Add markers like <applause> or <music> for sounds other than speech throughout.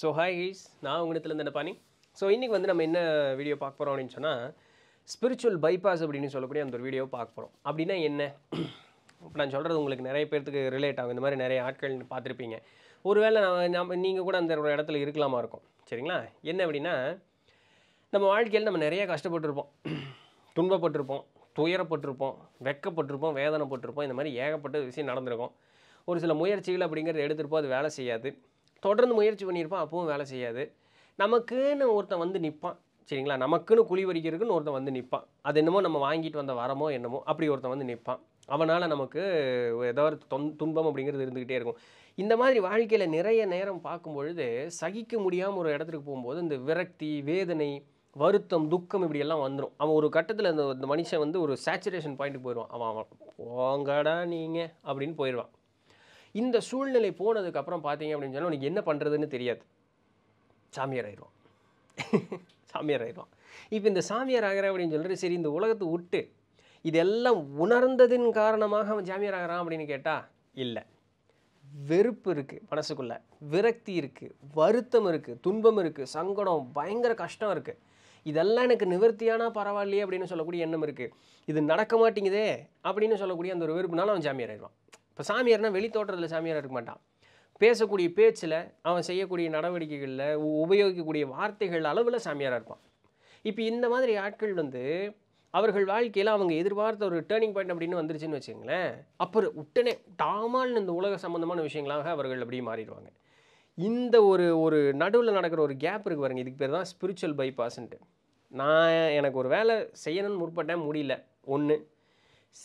so hi he's நான் உங்கள்கிட்டலேருந்து என்ன பாணி ஸோ இன்றைக்கி வந்து நம்ம என்ன வீடியோ பார்க்க போகிறோம் அப்படின்னு சொன்னால் ஸ்பிரிச்சுவல் பைபாஸ் அப்படின்னு சொல்லக்கூடிய அந்த ஒரு வீடியோ பார்க்க போகிறோம் அப்படின்னா என்ன இப்போ நான் சொல்கிறது உங்களுக்கு நிறைய பேர்த்துக்கு ரிலேட் ஆகும் இந்த மாதிரி நிறைய ஆட்கள் பார்த்துருப்பீங்க ஒருவேளை நான் நம்ம நீங்கள் கூட அந்த ஒரு இடத்துல இருக்கலாமா இருக்கும் சரிங்களா என்ன அப்படின்னா நம்ம வாழ்க்கையில் நம்ம நிறைய கஷ்டப்பட்டுருப்போம் துன்பப்பட்டிருப்போம் துயரப்பட்டிருப்போம் வெக்கப்பட்டிருப்போம் வேதனைப்பட்டிருப்போம் இந்த மாதிரி ஏகப்பட்ட விஷயம் நடந்திருக்கும் ஒரு சில முயற்சிகள் அப்படிங்கிறது எடுத்திருப்போம் அது வேலை செய்யாது தொடர்ந்து முயற்சி பண்ணியிருப்பான் அப்பவும் வேலை செய்யாது நமக்குன்னு ஒருத்தன் வந்து நிற்பான் சரிங்களா நமக்குன்னு குழி வரிக்கிறதுக்குன்னு ஒருத்தன் வந்து நிற்பான் அது என்னமோ நம்ம வாங்கிட்டு வந்த வரமோ என்னமோ அப்படி ஒருத்தன் வந்து நிற்பான் அவனால் நமக்கு ஏதாவது ஒரு தொன் துன்பம் அப்படிங்கிறது இருந்துக்கிட்டே இருக்கும் இந்த மாதிரி வாழ்க்கையில் நிறைய நேரம் பார்க்கும்பொழுது சகிக்க முடியாமல் ஒரு இடத்துக்கு போகும்போது இந்த விரக்தி வேதனை வருத்தம் துக்கம் இப்படியெல்லாம் வந்துடும் அவன் ஒரு கட்டத்தில் அந்த மனுஷன் வந்து ஒரு சேச்சுரேஷன் பாயிண்ட்டுக்கு போயிடுவான் அவன் அவன் போங்கடா நீங்கள் அப்படின்னு போயிடுவான் இந்த சூழ்நிலை போனதுக்கப்புறம் பார்த்தீங்க அப்படின்னு சொன்னால் உனக்கு என்ன பண்ணுறதுன்னு தெரியாது சாமியார் ஆயிடுவான் <laughs> சாமியார் ஆயிடுவான் இப்போ இந்த சாமியார் ஆகிற அப்படின்னு சொல்லிட்டு சரி இந்த உலகத்தை விட்டு இதெல்லாம் உணர்ந்ததின் காரணமாக அவன் சாமியார் ஆகிறான் அப்படின்னு கேட்டால் இல்லை வெறுப்பு இருக்குது மனசுக்குள்ளே விரக்தி இருக்குது வருத்தம் இருக்குது துன்பம் இருக்குது சங்கடம் பயங்கர கஷ்டம் இருக்குது இதெல்லாம் எனக்கு நிவர்த்தியானா பரவாயில்லையே அப்படின்னு சொல்லக்கூடிய எண்ணம் இருக்குது இது நடக்க மாட்டேங்குதே அப்படின்னு சொல்லக்கூடிய அந்த ஒரு வெறுப்புனாலும் அவன் ஜாமியார் ஆயிடுவான் இப்போ சாமியார்னால் வெளி தோற்றத்தில் சாமியார் இருக்க மாட்டான் பேசக்கூடிய பேச்சில் அவன் செய்யக்கூடிய நடவடிக்கைகளில் உபயோகிக்கக்கூடிய வார்த்தைகள் அளவில் சாமியாராக இருப்பான் இப்போ இந்த மாதிரி ஆட்கள் வந்து அவர்கள் வாழ்க்கையில் அவங்க எதிர்பார்த்த ஒரு டேர்னிங் பாயிண்ட் அப்படின்னு வந்துருச்சுன்னு வச்சுங்களேன் அப்புறம் உடனே டாமால்னு இந்த உலக சம்மந்தமான விஷயங்களாக அவர்கள் அப்படியே மாறிடுவாங்க இந்த ஒரு ஒரு நடுவில் நடக்கிற ஒரு கேப் இருக்குது பாருங்க இதுக்கு பேர் தான் ஸ்பிரிச்சுவல் பைபாஸ்ன்ட்டு நான் எனக்கு ஒரு வேலை செய்யணும்னு முற்பட்டேன் முடியல ஒன்று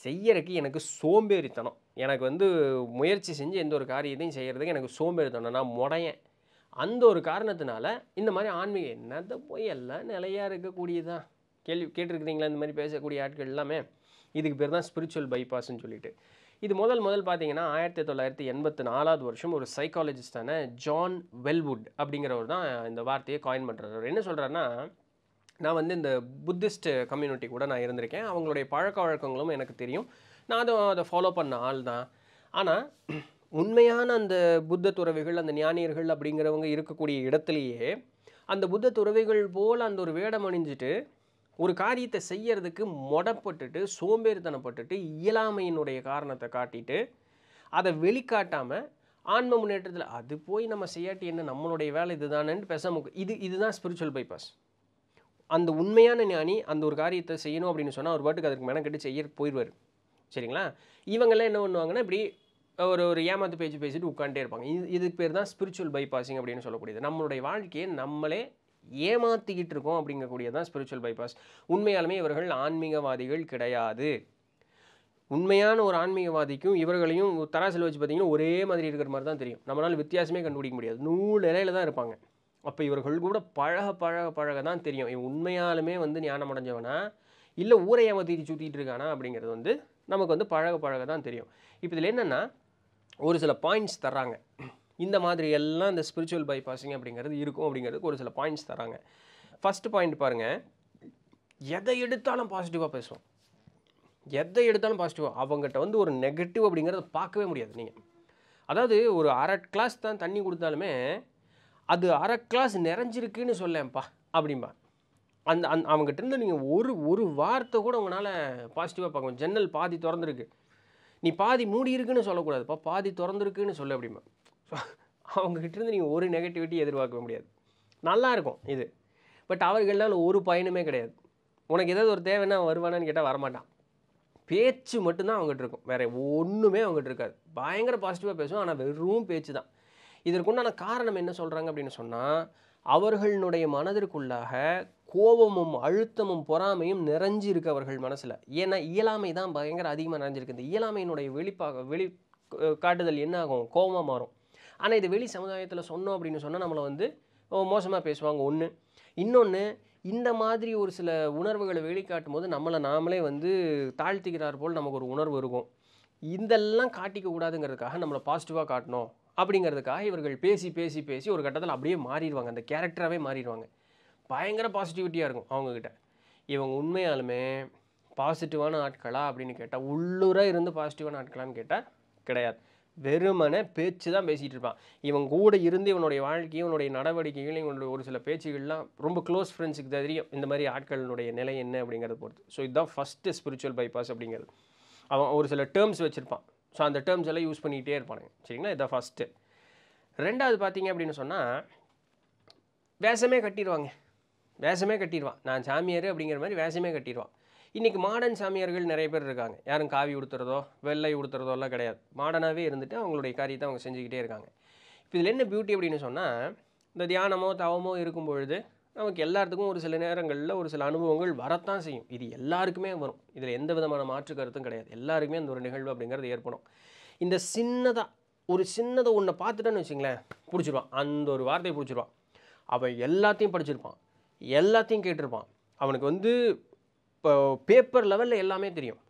செய்யறதுக்கு எனக்கு சோம்பேறித்தனம் எனக்கு வந்து முயற்சி செஞ்சு எந்த ஒரு காரியத்தையும் செய்கிறதுக்கு எனக்கு சோம்பேறித்தனம் நான் முடையேன் அந்த ஒரு காரணத்தினால இந்த மாதிரி ஆன்மீக என்னத்த போய் எல்லாம் நிலையாக இருக்கக்கூடியதான் கேள்வி கேட்டிருக்கிறீங்களா இந்த மாதிரி பேசக்கூடிய ஆட்கள் எல்லாமே இதுக்கு பேர் தான் ஸ்பிரிச்சுவல் பைபாஸ்ன்னு சொல்லிட்டு இது முதல் முதல் பார்த்தீங்கன்னா ஆயிரத்தி தொள்ளாயிரத்தி எண்பத்தி நாலாவது வருஷம் ஒரு சைக்காலஜிஸ்டான ஜான் வெல்வுட் அப்படிங்கிறவர் தான் இந்த வார்த்தையை காயின் பண்ணுறவர் என்ன சொல்கிறாருன்னா நான் வந்து இந்த புத்திஸ்ட் கம்யூனிட்டி கூட நான் இருந்திருக்கேன் அவங்களுடைய பழக்க வழக்கங்களும் எனக்கு தெரியும் நான் அதை அதை ஃபாலோ பண்ண ஆள் தான் ஆனால் உண்மையான அந்த புத்த துறவிகள் அந்த ஞானியர்கள் அப்படிங்கிறவங்க இருக்கக்கூடிய இடத்துலையே அந்த புத்த துறவிகள் போல் அந்த ஒரு வேடம் அணிஞ்சிட்டு ஒரு காரியத்தை செய்யறதுக்கு முடப்பட்டுட்டு சோம்பேறித்தனப்பட்டுட்டு இயலாமையினுடைய காரணத்தை காட்டிட்டு அதை வெளிக்காட்டாமல் ஆன்ம முன்னேற்றத்தில் அது போய் நம்ம செய்யாட்டி என்ன நம்மளுடைய வேலை இதுதானேன்னு பேசாமல் இது இதுதான் ஸ்பிரிச்சுவல் பைபாஸ் அந்த உண்மையான ஞானி அந்த ஒரு காரியத்தை செய்யணும் அப்படின்னு சொன்னால் ஒரு பாட்டுக்கு அதுக்கு மெனக்கெட்டு செய்ய போயிடுவார் சரிங்களா இவங்கெல்லாம் என்ன பண்ணுவாங்கன்னா இப்படி ஒரு ஒரு ஏமாத்து பேச்சு பேசிட்டு உட்காண்டே இருப்பாங்க இது இதுக்கு பேர் தான் ஸ்பிரிச்சுவல் பைபாசிங் அப்படின்னு சொல்லக்கூடியது நம்மளுடைய வாழ்க்கையை நம்மளே ஏமாற்றிக்கிட்டு இருக்கோம் அப்படிங்கக்கூடியதான் ஸ்பிரிச்சுவல் பைபாஸ் உண்மையாலுமே இவர்கள் ஆன்மீகவாதிகள் கிடையாது உண்மையான ஒரு ஆன்மீகவாதிக்கும் இவர்களையும் தராசில் வச்சு பார்த்திங்கன்னா ஒரே மாதிரி இருக்கிற மாதிரி தான் தெரியும் நம்மளால் வித்தியாசமே கண்டுபிடிக்க முடியாது நூல் நிலையில் தான் இருப்பாங்க அப்போ இவர்கள் கூட பழக பழக பழக தான் தெரியும் உண்மையாலுமே வந்து ஞானம் அடைஞ்சவனா இல்லை ஊரை ஏமாற்றிட்டு சுற்றிட்டு இருக்கானா அப்படிங்கிறது வந்து நமக்கு வந்து பழக பழக தான் தெரியும் இப்போ இதில் என்னென்னா ஒரு சில பாயிண்ட்ஸ் தராங்க இந்த மாதிரி எல்லாம் இந்த ஸ்பிரிச்சுவல் பைபாசிங் அப்படிங்கிறது இருக்கும் அப்படிங்கிறதுக்கு ஒரு சில பாயிண்ட்ஸ் தராங்க ஃபஸ்ட்டு பாயிண்ட் பாருங்கள் எதை எடுத்தாலும் பாசிட்டிவாக பேசுவோம் எதை எடுத்தாலும் பாசிட்டிவாக அவங்ககிட்ட வந்து ஒரு நெகட்டிவ் அப்படிங்கிறத பார்க்கவே முடியாது நீங்கள் அதாவது ஒரு அரை கிளாஸ் தான் தண்ணி கொடுத்தாலுமே அது அரை கிளாஸ் நிறைஞ்சிருக்குன்னு சொல்லேன்ப்பா அப்படிம்பா அந்த அந் அவங்ககிட்ட இருந்து நீங்கள் ஒரு ஒரு வார்த்தை கூட உங்களால் பாசிட்டிவாக பார்க்கணும் ஜன்னல் பாதி திறந்துருக்கு நீ பாதி மூடி இருக்குன்னு சொல்லக்கூடாதுப்பா பாதி திறந்துருக்குன்னு சொல்ல அப்படிமா ஸோ அவங்ககிட்ட இருந்து நீங்கள் ஒரு நெகட்டிவிட்டி எதிர்பார்க்க முடியாது நல்லா இருக்கும் இது பட் அவர்களால் ஒரு பயனுமே கிடையாது உனக்கு ஏதாவது ஒரு தேவைன்னா வருவானான்னு கேட்டால் வரமாட்டான் பேச்சு மட்டும்தான் அவங்ககிட்ட இருக்கும் வேறு ஒன்றுமே அவங்ககிட்ட இருக்காது பயங்கர பாசிட்டிவாக பேசும் ஆனால் வெறும் பேச்சு தான் இதற்குண்டான காரணம் என்ன சொல்கிறாங்க அப்படின்னு சொன்னால் அவர்களுடைய மனதிற்குள்ளாக கோபமும் அழுத்தமும் பொறாமையும் நிறைஞ்சு இருக்கு அவர்கள் மனசில் ஏன்னா இயலாமை தான் பயங்கர அதிகமாக நிறைஞ்சிருக்கு இந்த இயலாமையினுடைய வெளிப்பாக வெளி காட்டுதல் என்ன ஆகும் கோபமாக மாறும் ஆனால் இது வெளி சமுதாயத்தில் சொன்னோம் அப்படின்னு சொன்னால் நம்மளை வந்து மோசமாக பேசுவாங்க ஒன்று இன்னொன்று இந்த மாதிரி ஒரு சில உணர்வுகளை வெளிக்காட்டும் போது நம்மளை நாமளே வந்து தாழ்த்திக்கிறார் போல் நமக்கு ஒரு உணர்வு இருக்கும் இதெல்லாம் காட்டிக்க கூடாதுங்கிறதுக்காக நம்மளை பாசிட்டிவாக காட்டணும் அப்படிங்கிறதுக்காக இவர்கள் பேசி பேசி பேசி ஒரு கட்டத்தில் அப்படியே மாறிடுவாங்க அந்த கேரக்டராகவே மாறிடுவாங்க பயங்கர பாசிட்டிவிட்டியாக இருக்கும் அவங்கக்கிட்ட இவங்க உண்மையாலுமே பாசிட்டிவான ஆட்களா அப்படின்னு கேட்டால் உள்ளூராக இருந்து பாசிட்டிவான ஆட்களான்னு கேட்டால் கிடையாது வெறுமனே பேச்சு தான் பேசிகிட்டு இருப்பான் இவன் கூட இருந்து இவனுடைய வாழ்க்கையும் இவனுடைய நடவடிக்கைகளும் இவனுடைய ஒரு சில பேச்சுகள்லாம் ரொம்ப க்ளோஸ் ஃப்ரெண்ட்ஸுக்கு தெரியும் இந்த மாதிரி ஆட்களினுடைய நிலை என்ன அப்படிங்கிறத பொறுத்து ஸோ இதுதான் ஃபஸ்ட்டு ஸ்பிரிச்சுவல் பைபாஸ் அப்படிங்கிறது அவன் ஒரு சில டேர்ம்ஸ் வச்சுருப்பான் ஸோ அந்த டேர்ம்ஸ் எல்லாம் யூஸ் பண்ணிகிட்டே இருப்பானுங்க சரிங்களா இதான் ஃபஸ்ட்டு ரெண்டாவது பார்த்தீங்க அப்படின்னு சொன்னால் வேஷமே கட்டிடுவாங்க வேஷமே கட்டிடுவான் நான் சாமியார் அப்படிங்கிற மாதிரி வேஷமே கட்டிடுவான் இன்றைக்கி மாடர்ன் சாமியார்கள் நிறைய பேர் இருக்காங்க யாரும் காவி உடுத்துறதோ வெள்ளை உடுத்துறதோ எல்லாம் கிடையாது மாடர்னாகவே இருந்துட்டு அவங்களுடைய காரியத்தை அவங்க செஞ்சுக்கிட்டே இருக்காங்க இப்போ இதில் என்ன பியூட்டி அப்படின்னு சொன்னால் இந்த தியானமோ தவமோ இருக்கும் பொழுது நமக்கு எல்லாத்துக்கும் ஒரு சில நேரங்களில் ஒரு சில அனுபவங்கள் வரத்தான் செய்யும் இது எல்லாருக்குமே வரும் இதில் எந்த விதமான மாற்று கருத்தும் கிடையாது எல்லாருக்குமே அந்த ஒரு நிகழ்வு அப்படிங்கிறது ஏற்படும் இந்த சின்னதாக ஒரு சின்னதை ஒன்றை பார்த்துட்டேன்னு வச்சுங்களேன் பிடிச்சிருவான் அந்த ஒரு வார்த்தையை பிடிச்சிருவான் அவன் எல்லாத்தையும் படிச்சிருப்பான் எல்லாத்தையும் கேட்டிருப்பான் அவனுக்கு வந்து இப்போ பேப்பர் லெவலில் எல்லாமே தெரியும்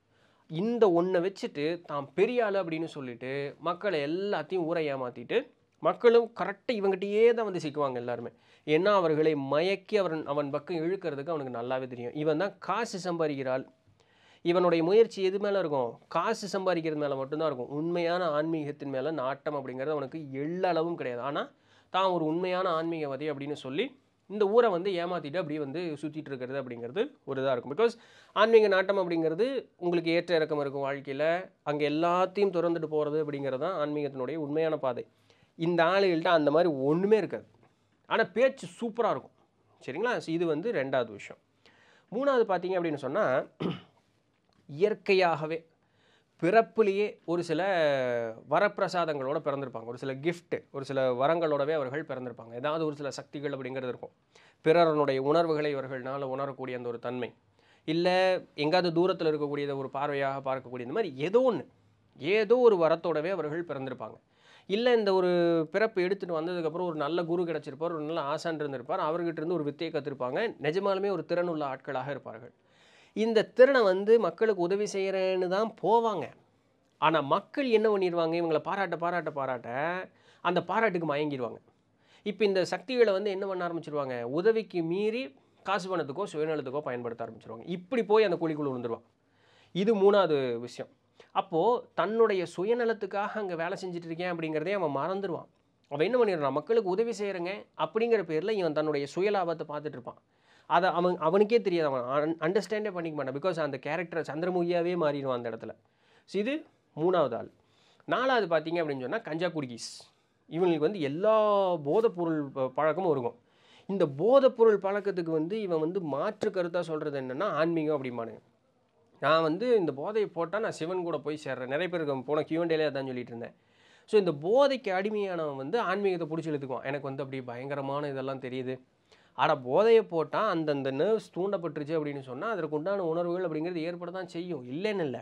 இந்த ஒன்றை வச்சுட்டு தான் பெரிய ஆள் அப்படின்னு சொல்லிட்டு மக்களை எல்லாத்தையும் ஊரை ஏமாற்றிட்டு மக்களும் கரெக்டாக இவங்ககிட்டயே தான் வந்து சிக்குவாங்க எல்லாருமே ஏன்னா அவர்களை மயக்கி அவன் அவன் பக்கம் இழுக்கிறதுக்கு அவனுக்கு நல்லாவே தெரியும் இவன் தான் காசு சம்பாதிக்கிறாள் இவனுடைய முயற்சி எது மேலே இருக்கும் காசு சம்பாதிக்கிறது மேலே மட்டும்தான் இருக்கும் உண்மையான ஆன்மீகத்தின் மேலே நாட்டம் அப்படிங்கிறது அவனுக்கு எல்லா அளவும் கிடையாது ஆனால் தான் ஒரு உண்மையான ஆன்மீகவாதி அப்படின்னு சொல்லி இந்த ஊரை வந்து ஏமாற்றிட்டு அப்படியே வந்து சுற்றிட்டு இருக்கிறது அப்படிங்கிறது ஒரு இதாக இருக்கும் பிகாஸ் ஆன்மீக நாட்டம் அப்படிங்கிறது உங்களுக்கு ஏற்ற இறக்கம் இருக்கும் வாழ்க்கையில் அங்கே எல்லாத்தையும் திறந்துட்டு போகிறது அப்படிங்கிறது தான் ஆன்மீகத்தினுடைய உண்மையான பாதை இந்த ஆளுகள்கிட்ட அந்த மாதிரி ஒன்றுமே இருக்காது ஆனால் பேச்சு சூப்பராக இருக்கும் சரிங்களா இது வந்து ரெண்டாவது விஷயம் மூணாவது பார்த்தீங்க அப்படின்னு சொன்னால் இயற்கையாகவே பிறப்புலேயே ஒரு சில வரப்பிரசாதங்களோட பிறந்திருப்பாங்க ஒரு சில கிஃப்ட்டு ஒரு சில வரங்களோடவே அவர்கள் பிறந்திருப்பாங்க ஏதாவது ஒரு சில சக்திகள் அப்படிங்கிறது இருக்கும் பிறரனுடைய உணர்வுகளை இவர்கள்னால் உணரக்கூடிய அந்த ஒரு தன்மை இல்லை எங்காவது தூரத்தில் இருக்கக்கூடியதை ஒரு பார்வையாக பார்க்கக்கூடிய இந்த மாதிரி ஏதோ ஒன்று ஏதோ ஒரு வரத்தோடவே அவர்கள் பிறந்திருப்பாங்க இல்லை இந்த ஒரு பிறப்பு எடுத்துகிட்டு வந்ததுக்கப்புறம் ஒரு நல்ல குரு கிடச்சிருப்பார் ஒரு நல்ல ஆசான் இருந்திருப்பார் அவர்கிட்ட இருந்து ஒரு வித்தையை கற்றுருப்பாங்க நிஜமாலுமே ஒரு திறனுள்ள ஆட்களாக இருப்பார்கள் இந்த திறனை வந்து மக்களுக்கு உதவி செய்கிறேன்னு தான் போவாங்க ஆனால் மக்கள் என்ன பண்ணிடுவாங்க இவங்களை பாராட்ட பாராட்ட பாராட்ட அந்த பாராட்டுக்கு மயங்கிடுவாங்க இப்போ இந்த சக்திகளை வந்து என்ன பண்ண ஆரம்பிச்சிருவாங்க உதவிக்கு மீறி காசு பணத்துக்கோ சுயநலத்துக்கோ பயன்படுத்த ஆரம்பிச்சிருவாங்க இப்படி போய் அந்த குழிக்குள் விழுந்துருவாங்க இது மூணாவது விஷயம் அப்போது தன்னுடைய சுயநலத்துக்காக அங்கே வேலை செஞ்சுட்டு இருக்கேன் அப்படிங்கிறதே அவன் மறந்துடுவான் அவன் என்ன பண்ணிடுறான் மக்களுக்கு உதவி செய்கிறேங்க அப்படிங்கிற பேரில் இவன் தன்னுடைய சுயலாபத்தை பார்த்துட்டு இருப்பான் அதை அவன் அவனுக்கே தெரியாது அவன் அண்டர்ஸ்டாண்டே பண்ணிக்க மாட்டான் பிகாஸ் அந்த கேரக்டர் சந்திரமுகியாவே மாறிடுவான் அந்த இடத்துல ஸோ இது மூணாவது ஆள் நாலாவது பார்த்தீங்க அப்படின்னு சொன்னால் கஞ்சா குடிகிஸ் இவங்களுக்கு வந்து எல்லா போதைப்பொருள் பழக்கமும் இருக்கும் இந்த போதைப்பொருள் பழக்கத்துக்கு வந்து இவன் வந்து மாற்று கருத்தாக சொல்கிறது என்னென்னா ஆன்மீகம் அப்படிமானுங்க நான் வந்து இந்த போதையை போட்டால் நான் சிவன் கூட போய் சேர்றேன் நிறைய பேருக்கு போன கியூண்டேலே அதான் சொல்லிட்டு இருந்தேன் ஸோ இந்த போதைக்கு அடிமையானவன் வந்து ஆன்மீகத்தை பிடிச்சி எழுத்துக்குவான் எனக்கு வந்து அப்படி பயங்கரமான இதெல்லாம் தெரியுது ஆனால் போதையை போட்டால் அந்தந்த நர்வ்ஸ் தூண்டப்பட்டுருச்சு அப்படின்னு சொன்னால் அதற்கு உண்டான உணர்வுகள் அப்படிங்கிறது ஏற்பட தான் செய்யும் இல்லைன்னு இல்லை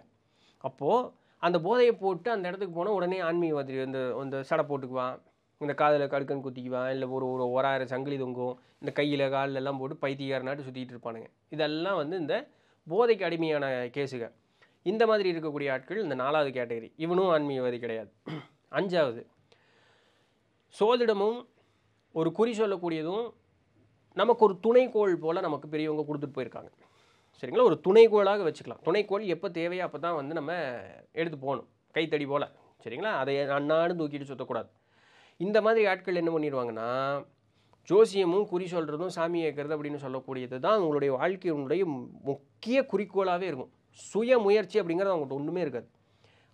அப்போது அந்த போதையை போட்டு அந்த இடத்துக்கு போனால் உடனே ஆன்மீகவாதி இந்த அந்த சடை போட்டுக்குவான் இந்த காதில் கடுக்கன் குத்திக்குவான் இல்லை ஒரு ஒரு ஓராயிரம் சங்கிலி தொங்கும் இந்த கையில் காலில் எல்லாம் போட்டு பைத்தியார் நாட்டு சுற்றிட்டு இருப்பானுங்க இதெல்லாம் வந்து இந்த போதைக்கு அடிமையான கேஸுகள் இந்த மாதிரி இருக்கக்கூடிய ஆட்கள் இந்த நாலாவது கேட்டகரி இவனும் ஆன்மீகவாதி கிடையாது அஞ்சாவது சோதிடமும் ஒரு குறி சொல்லக்கூடியதும் நமக்கு ஒரு துணைக்கோள் போல் நமக்கு பெரியவங்க கொடுத்துட்டு போயிருக்காங்க சரிங்களா ஒரு துணைக்கோளாக வச்சுக்கலாம் துணைக்கோள் எப்போ தேவையோ அப்போ தான் வந்து நம்ம எடுத்து போகணும் கைத்தடி போல் சரிங்களா அதை அன்னாடு தூக்கிட்டு சுற்றக்கூடாது இந்த மாதிரி ஆட்கள் என்ன பண்ணிடுவாங்கன்னா ஜோசியமும் குறி சொல்கிறதும் சாமி ஏற்கிறது அப்படின்னு சொல்லக்கூடியது தான் அவங்களுடைய வாழ்க்கையினுடைய முக்கிய குறிக்கோளாகவே இருக்கும் சுய முயற்சி அப்படிங்கிறது அவங்கள்ட்ட ஒன்றுமே இருக்காது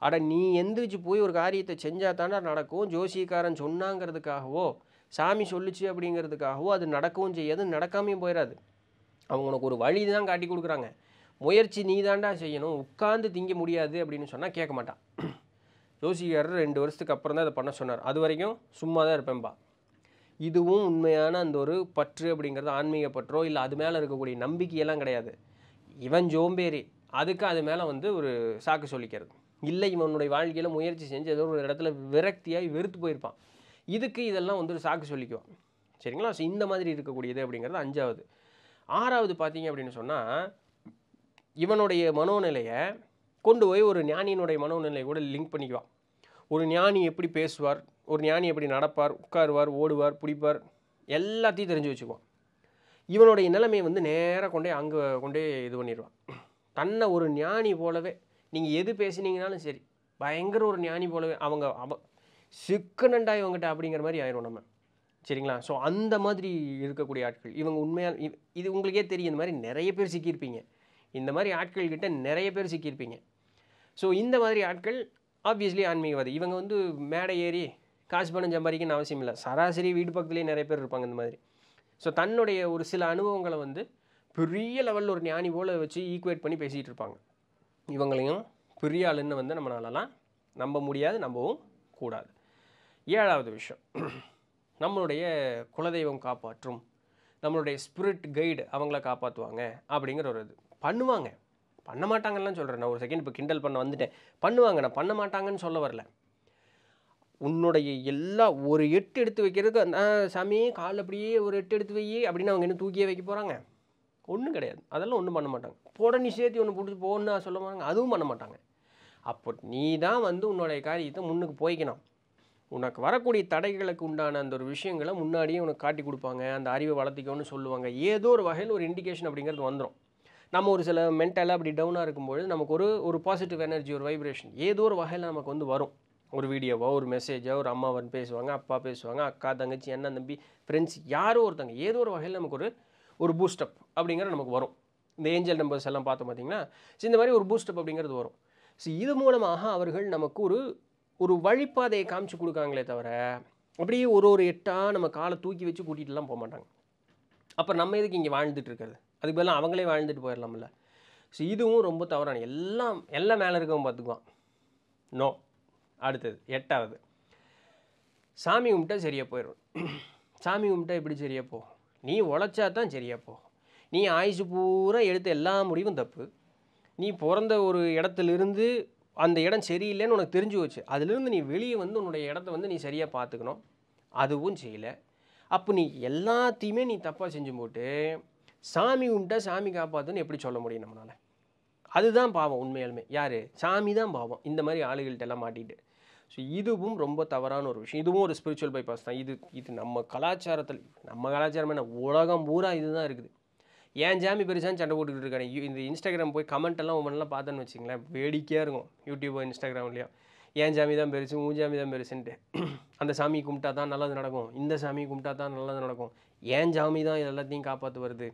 அட நீ எந்திரிச்சு போய் ஒரு காரியத்தை செஞ்சால் தானே நடக்கும் ஜோசியக்காரன் சொன்னாங்கிறதுக்காகவோ சாமி சொல்லிச்சு அப்படிங்கிறதுக்காகவோ அது நடக்கவும் செய்யாது நடக்காமையும் போயிடாது அவங்க உனக்கு ஒரு வழி தான் காட்டி கொடுக்குறாங்க முயற்சி நீ தாண்டா செய்யணும் உட்காந்து திங்க முடியாது அப்படின்னு சொன்னால் கேட்க மாட்டான் ஜோசிகாரர் ரெண்டு வருஷத்துக்கு அப்புறம் தான் அதை பண்ண சொன்னார் அது வரைக்கும் சும்மா தான் இருப்பேன்பா இதுவும் உண்மையான அந்த ஒரு பற்று அப்படிங்கிறது ஆன்மீக பற்றோ இல்லை அது மேலே இருக்கக்கூடிய நம்பிக்கையெல்லாம் கிடையாது இவன் ஜோம்பேரி அதுக்கு அது மேலே வந்து ஒரு சாக்கு சொல்லிக்கிறது இல்லை இவனுடைய வாழ்க்கையில் முயற்சி செஞ்சு ஏதோ ஒரு இடத்துல விரக்தியாகி வெறுத்து போயிருப்பான் இதுக்கு இதெல்லாம் வந்து ஒரு சாக்கு சொல்லிக்குவோம் சரிங்களா ஸோ இந்த மாதிரி இருக்கக்கூடியது அப்படிங்கிறது அஞ்சாவது ஆறாவது பார்த்தீங்க அப்படின்னு சொன்னால் இவனுடைய மனோநிலையை கொண்டு போய் ஒரு ஞானியினுடைய மனோநிலையை கூட லிங்க் பண்ணிக்குவான் ஒரு ஞானி எப்படி பேசுவார் ஒரு ஞானி எப்படி நடப்பார் உட்காருவார் ஓடுவார் பிடிப்பார் எல்லாத்தையும் தெரிஞ்சு வச்சுக்குவான் இவனுடைய நிலைமையை வந்து நேராக கொண்டே அங்கே கொண்டே இது பண்ணிடுவான் தன்னை ஒரு ஞானி போலவே நீங்கள் எது பேசினீங்கனாலும் சரி பயங்கர ஒரு ஞானி போலவே அவங்க அவ சிக்கனண்டா இவங்ககிட்ட அப்படிங்கிற மாதிரி ஆயிரும் நம்ம சரிங்களா ஸோ அந்த மாதிரி இருக்கக்கூடிய ஆட்கள் இவங்க உண்மையாக இது உங்களுக்கே தெரியும் இந்த மாதிரி நிறைய பேர் சிக்கியிருப்பீங்க இந்த மாதிரி ஆட்கள் கிட்ட நிறைய பேர் சிக்கியிருப்பீங்க ஸோ இந்த மாதிரி ஆட்கள் ஆப்வியஸ்லி ஆன்மீகவாதி இவங்க வந்து மேடை ஏறி காசு பணம் சம்பாதிக்கணும்னு அவசியம் இல்லை சராசரி வீடு பக்கத்துலேயே நிறைய பேர் இருப்பாங்க இந்த மாதிரி ஸோ தன்னுடைய ஒரு சில அனுபவங்களை வந்து பெரிய லெவலில் ஒரு ஞானி போல் வச்சு ஈக்குவேட் பண்ணி பேசிகிட்டு இருப்பாங்க இவங்களையும் பெரிய ஆளுன்னு வந்து நம்மளாலலாம் நம்ப முடியாது நம்பவும் கூடாது ஏழாவது விஷயம் நம்மளுடைய குலதெய்வம் காப்பாற்றும் நம்மளுடைய ஸ்பிரிட் கைடு அவங்கள காப்பாற்றுவாங்க அப்படிங்கிற ஒரு இது பண்ணுவாங்க பண்ண மாட்டாங்கலாம் சொல்கிறேன் நான் ஒரு செகண்ட் இப்போ கிண்டல் பண்ண வந்துட்டேன் பண்ணுவாங்க நான் பண்ண மாட்டாங்கன்னு சொல்ல வரல உன்னுடைய எல்லா ஒரு எட்டு எடுத்து வைக்கிறதுக்கு சாமி கால் அப்படியே ஒரு எட்டு எடுத்து வை அப்படின்னு அவங்க என்ன தூக்கியே வைக்க போகிறாங்க ஒன்றும் கிடையாது அதெல்லாம் ஒன்றும் பண்ண மாட்டாங்க போட நீ சேர்த்து ஒன்று பிடிச்சி போகணுன்னு சொல்ல அதுவும் பண்ண மாட்டாங்க அப்போ நீ தான் வந்து உன்னோடைய காரியத்தை முன்னுக்கு போய்க்கணும் உனக்கு வரக்கூடிய தடைகளுக்கு உண்டான அந்த ஒரு விஷயங்களை முன்னாடியே உனக்கு காட்டி கொடுப்பாங்க அந்த அறிவை வளர்த்திக்கோன்னு சொல்லுவாங்க ஏதோ ஒரு வகையில் ஒரு இண்டிகேஷன் அப்படிங்கிறது வந்துடும் நம்ம ஒரு சில மென்டலாக அப்படி டவுனாக இருக்கும்போது நமக்கு ஒரு ஒரு பாசிட்டிவ் எனர்ஜி ஒரு வைப்ரேஷன் ஏதோ ஒரு வகையில் நமக்கு வந்து வரும் ஒரு வீடியோவோ ஒரு மெசேஜோ ஒரு அம்மா வந்து பேசுவாங்க அப்பா பேசுவாங்க அக்கா தங்கச்சி அண்ணன் தம்பி ஃப்ரெண்ட்ஸ் யாரோ ஒருத்தங்க ஏதோ ஒரு வகையில் நமக்கு ஒரு ஒரு பூஸ்டப் அப்படிங்கிறது நமக்கு வரும் இந்த ஏஞ்சல் நம்பர்ஸ் எல்லாம் பார்த்தோம் பார்த்தீங்கன்னா இந்த மாதிரி ஒரு பூஸ்டப் அப்படிங்கிறது வரும் ஸோ இது மூலமாக அவர்கள் நமக்கு ஒரு ஒரு வழிப்பாதையை காமிச்சு கொடுக்காங்களே தவிர அப்படியே ஒரு ஒரு எட்டாக நம்ம காலை தூக்கி வச்சு கூட்டிகிட்டுலாம் போக மாட்டாங்க அப்போ நம்ம எதுக்கு இங்கே வாழ்ந்துட்டு இருக்கிறது அதுக்கு பதிலாக அவங்களே வாழ்ந்துட்டு போயிடலாம்ல ஸோ இதுவும் ரொம்ப தவறான எல்லாம் எல்லாம் மேலே இருக்கவன் பார்த்துக்குவான் நோ அடுத்தது எட்டாவது சாமி கும்பிட்டா சரியாக போயிடும் சாமி கும்பிட்டா எப்படி சரியாக போ நீ உழைச்சா தான் சரியாக போ நீ ஆயுசு பூரா எடுத்த எல்லா முடிவும் தப்பு நீ பிறந்த ஒரு இடத்துலேருந்து அந்த இடம் சரியில்லைன்னு உனக்கு தெரிஞ்சு வச்சு அதுலேருந்து நீ வெளியே வந்து உன்னுடைய இடத்த வந்து நீ சரியாக பார்த்துக்கணும் அதுவும் செய்யலை அப்போ நீ எல்லாத்தையுமே நீ தப்பாக செஞ்சு போட்டு சாமி உண்டா சாமி காப்பாற்றுன்னு எப்படி சொல்ல முடியும் நம்மளால் அதுதான் பாவம் உண்மையாலுமே யார் சாமி தான் பாவம் இந்த மாதிரி ஆளுகள்கிட்ட எல்லாம் மாட்டிகிட்டு ஸோ இதுவும் ரொம்ப தவறான ஒரு விஷயம் இதுவும் ஒரு ஸ்பிரிச்சுவல் பைபாஸ் தான் இது இது நம்ம கலாச்சாரத்தில் நம்ம கலாச்சாரம் என்ன உலகம் பூரா இதுதான் இருக்குது ஏன் ஜாமி பெருசான்னு சண்டை போட்டுக்கிட்டு இருக்காங்க இந்த இன்ஸ்டாகிராம் போய் கமெண்ட்டெல்லாம் ஒவ்வொன்றெல்லாம் பார்த்தோன்னு வச்சிங்களேன் வேடிக்கையாக இருக்கும் யூடியூபோ இன்ஸ்டாகிராம்லேயோ ஏன் ஜாமி தான் பெருசு உன் ஜாமி தான் பெருசுன்ட்டு <clears throat> அந்த சாமி கும்பிட்டா தான் நல்லது நடக்கும் இந்த சாமி கும்பிட்டா தான் நல்லது நடக்கும் ஏன் சாமி தான் இது எல்லாத்தையும் காப்பாற்று வருது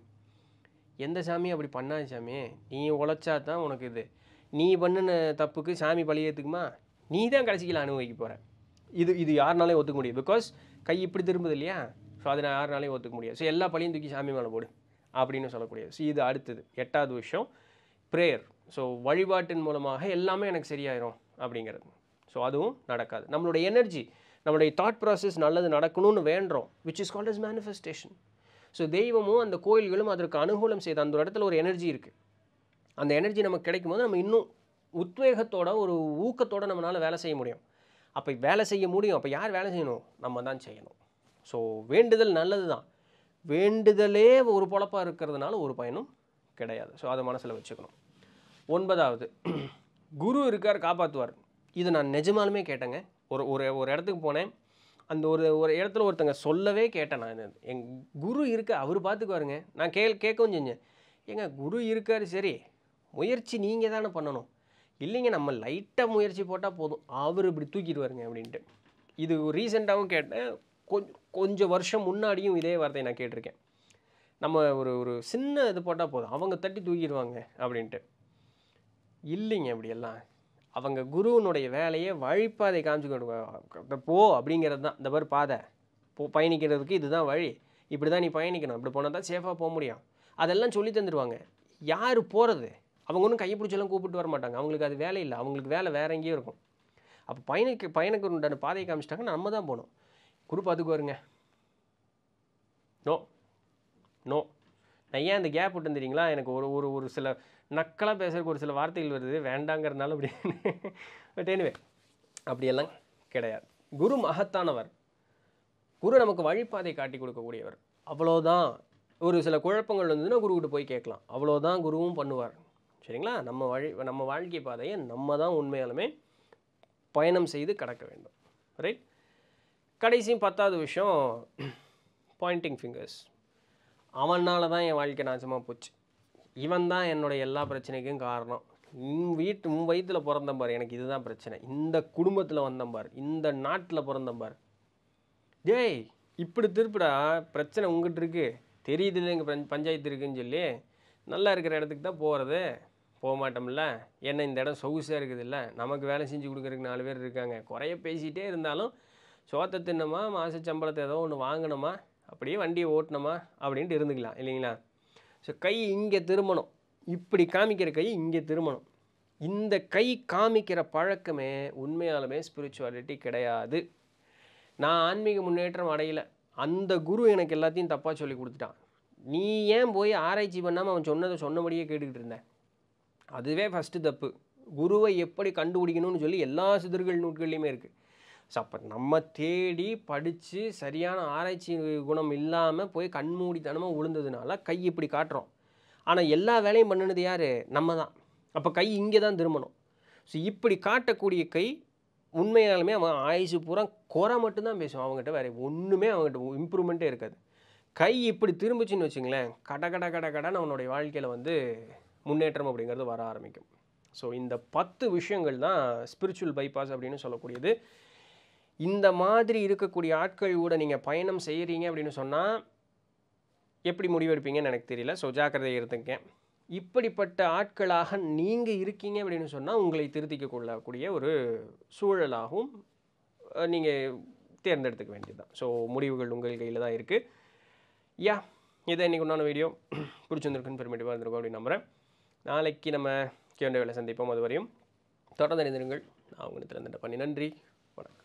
எந்த சாமி அப்படி பண்ணாது சாமி நீ உழைச்சா தான் உனக்கு இது நீ பண்ணின தப்புக்கு சாமி ஏற்றுக்குமா நீ தான் கடைசிக்கில் அனுபவிக்க போகிற இது இது யாருனாலையும் ஒத்துக்க முடியும் பிகாஸ் கை இப்படி திரும்புது இல்லையா ஸோ அதை நான் யாருனாலையும் ஒத்துக்க முடியாது ஸோ எல்லா பழியும் தூக்கி சாமி மேலே போடு அப்படின்னு சொல்லக்கூடியது ஸோ இது அடுத்தது எட்டாவது விஷயம் ப்ரேயர் ஸோ வழிபாட்டின் மூலமாக எல்லாமே எனக்கு சரியாயிரும் அப்படிங்கிறது ஸோ அதுவும் நடக்காது நம்மளுடைய எனர்ஜி நம்மளுடைய தாட் ப்ராசஸ் நல்லது நடக்கணும்னு வேண்டோம் which is called is manifestation so தெய்வமும் அந்த கோயில்களும் அதற்கு அனுகூலம் செய்து அந்த இடத்துல ஒரு எனர்ஜி இருக்குது அந்த எனர்ஜி நமக்கு கிடைக்கும் போது நம்ம இன்னும் உத்வேகத்தோட ஒரு ஊக்கத்தோடு நம்மளால் வேலை செய்ய முடியும் அப்போ வேலை செய்ய முடியும் அப்போ யார் வேலை செய்யணும் நம்ம தான் செய்யணும் ஸோ வேண்டுதல் நல்லது தான் வேண்டுதலே ஒரு பொழப்பாக இருக்கிறதுனால ஒரு பயனும் கிடையாது ஸோ அதை மனசில் வச்சுக்கணும் ஒன்பதாவது குரு இருக்கார் காப்பாற்றுவார் இது நான் நிஜமாலுமே கேட்டேங்க ஒரு ஒரு ஒரு இடத்துக்கு போனேன் அந்த ஒரு ஒரு இடத்துல ஒருத்தங்க சொல்லவே கேட்டேன் நான் என் குரு இருக்க அவர் பார்த்துக்குவாருங்க நான் கே கேட்கவும் செஞ்சேன் ஏங்க குரு இருக்கார் சரி முயற்சி நீங்கள் தானே பண்ணணும் இல்லைங்க நம்ம லைட்டாக முயற்சி போட்டால் போதும் அவர் இப்படி தூக்கிடுவாருங்க அப்படின்ட்டு இது ரீசெண்டாகவும் கேட்டேன் கொஞ்சம் கொஞ்சம் வருஷம் முன்னாடியும் இதே வார்த்தையை நான் கேட்டிருக்கேன் நம்ம ஒரு ஒரு சின்ன இது போட்டால் போதும் அவங்க தட்டி தூக்கிடுவாங்க அப்படின்ட்டு இல்லைங்க அப்படியெல்லாம் அவங்க குருவனுடைய வேலையை வழிப்பாதை காமிச்சு போ அப்படிங்கிறது தான் இந்த மாதிரி பாதை போ பயணிக்கிறதுக்கு இதுதான் வழி இப்படி தான் நீ பயணிக்கணும் இப்படி போனால் தான் சேஃபாக போக முடியும் அதெல்லாம் சொல்லி தந்துடுவாங்க யார் போகிறது அவங்க ஒன்றும் கைப்பிடிச்செல்லாம் பிடிச்செல்லாம் கூப்பிட்டு வர மாட்டாங்க அவங்களுக்கு அது வேலை இல்லை அவங்களுக்கு வேலை வேற எங்கேயும் இருக்கும் அப்போ பயணிக்கு பயணக்கு உண்டான பாதையை காமிச்சிட்டாங்கன்னா நம்ம தான் போகணும் குரு பார்த்துக்குவாருங்க நோ நோ நான் ஏன் அந்த கேப் விட்டேன் தெரியுங்களா எனக்கு ஒரு ஒரு ஒரு சில நக்கலாக பேசுகிறதுக்கு ஒரு சில வார்த்தைகள் வருது வேண்டாங்கிறதுனால அப்படி பட் எனிவே அப்படியெல்லாம் கிடையாது குரு மகத்தானவர் குரு நமக்கு வழிபாதை காட்டி கொடுக்கக்கூடியவர் அவ்வளோதான் ஒரு சில குழப்பங்கள் வந்துன்னா குருக்கிட்ட போய் கேட்கலாம் அவ்வளோதான் குருவும் பண்ணுவார் சரிங்களா நம்ம வழி நம்ம வாழ்க்கை பாதையை நம்ம தான் உண்மையாலுமே பயணம் செய்து கடக்க வேண்டும் ரைட் கடைசியும் பத்தாவது விஷயம் பாயிண்டிங் ஃபிங்கர்ஸ் அவனால் தான் என் வாழ்க்கை நாசமாக போச்சு இவன் தான் என்னோடய எல்லா பிரச்சனைக்கும் காரணம் உன் வீட்டு உன் வயிற்றில் பார் எனக்கு இதுதான் பிரச்சனை இந்த குடும்பத்தில் பார் இந்த நாட்டில் பார் ஜெய் இப்படி திருப்பிடா பிரச்சனை உங்ககிட்ட இருக்குது தெரியுது இல்லை எங்கள் பஞ்சாயத்து இருக்குதுன்னு சொல்லி நல்லா இருக்கிற இடத்துக்கு தான் போகிறது போக மாட்டோம்ல ஏன்னா இந்த இடம் சொகுசாக இருக்குது இல்லை நமக்கு வேலை செஞ்சு கொடுக்குறதுக்கு நாலு பேர் இருக்காங்க குறைய பேசிகிட்டே இருந்தாலும் சோத்தை தின்னமா மாத சம்பளத்தை ஏதோ ஒன்று வாங்கினோமா அப்படியே வண்டியை ஓட்டினோமா அப்படின்ட்டு இருந்துக்கலாம் இல்லைங்களா ஸோ கை இங்கே திரும்பணும் இப்படி காமிக்கிற கை இங்கே திரும்பணும் இந்த கை காமிக்கிற பழக்கமே உண்மையாலுமே ஸ்பிரிச்சுவாலிட்டி கிடையாது நான் ஆன்மீக முன்னேற்றம் அடையலை அந்த குரு எனக்கு எல்லாத்தையும் தப்பாக சொல்லி கொடுத்துட்டான் நீ ஏன் போய் ஆராய்ச்சி பண்ணாமல் அவன் சொன்னதை சொன்னபடியே கேட்டுக்கிட்டு இருந்தேன் அதுவே ஃபஸ்ட்டு தப்பு குருவை எப்படி கண்டுபிடிக்கணும்னு சொல்லி எல்லா சிதர்கள் நூட்கள்லையுமே இருக்குது ஸோ அப்போ நம்ம தேடி படித்து சரியான ஆராய்ச்சி குணம் இல்லாமல் போய் கண்மூடித்தனமாக விழுந்ததுனால கை இப்படி காட்டுறோம் ஆனால் எல்லா வேலையும் பண்ணினது யார் நம்ம தான் அப்போ கை இங்கே தான் திரும்பணும் ஸோ இப்படி காட்டக்கூடிய கை உண்மையாலுமே அவன் ஆயுசு பூரா குறை மட்டும்தான் பேசுவான் அவங்ககிட்ட வேறு ஒன்றுமே அவங்ககிட்ட இம்ப்ரூவ்மெண்ட்டே இருக்காது கை இப்படி திரும்பிச்சின்னு வச்சுங்களேன் கட கட கட கடன் அவனுடைய வாழ்க்கையில் வந்து முன்னேற்றம் அப்படிங்கிறது வர ஆரம்பிக்கும் ஸோ இந்த பத்து விஷயங்கள் தான் ஸ்பிரிச்சுவல் பைபாஸ் அப்படின்னு சொல்லக்கூடியது இந்த மாதிரி இருக்கக்கூடிய ஆட்கள் கூட நீங்கள் பயணம் செய்கிறீங்க அப்படின்னு சொன்னால் எப்படி முடிவெடுப்பீங்கன்னு எனக்கு தெரியல ஸோ ஜாக்கிரதை இருந்துங்க இப்படிப்பட்ட ஆட்களாக நீங்கள் இருக்கீங்க அப்படின்னு சொன்னால் உங்களை திருத்திக்க கொள்ளக்கூடிய ஒரு சூழலாகவும் நீங்கள் தேர்ந்தெடுத்துக்க வேண்டியது தான் ஸோ முடிவுகள் உங்கள் கையில் தான் இருக்குது யா இதை இன்றைக்கி உண்டான வீடியோ பிடிச்சிருந்துருக்குன்னு பெருமிட்டு வந்துருக்கோம் அப்படின்னு நம்புகிறேன் நாளைக்கு நம்ம கேண்ட வேலை சந்திப்போம் அதுவரையும் தொடர்ந்து இணைந்திருங்கள் நான் உங்களுக்கு திறந்துட்ட பண்ணி நன்றி வணக்கம்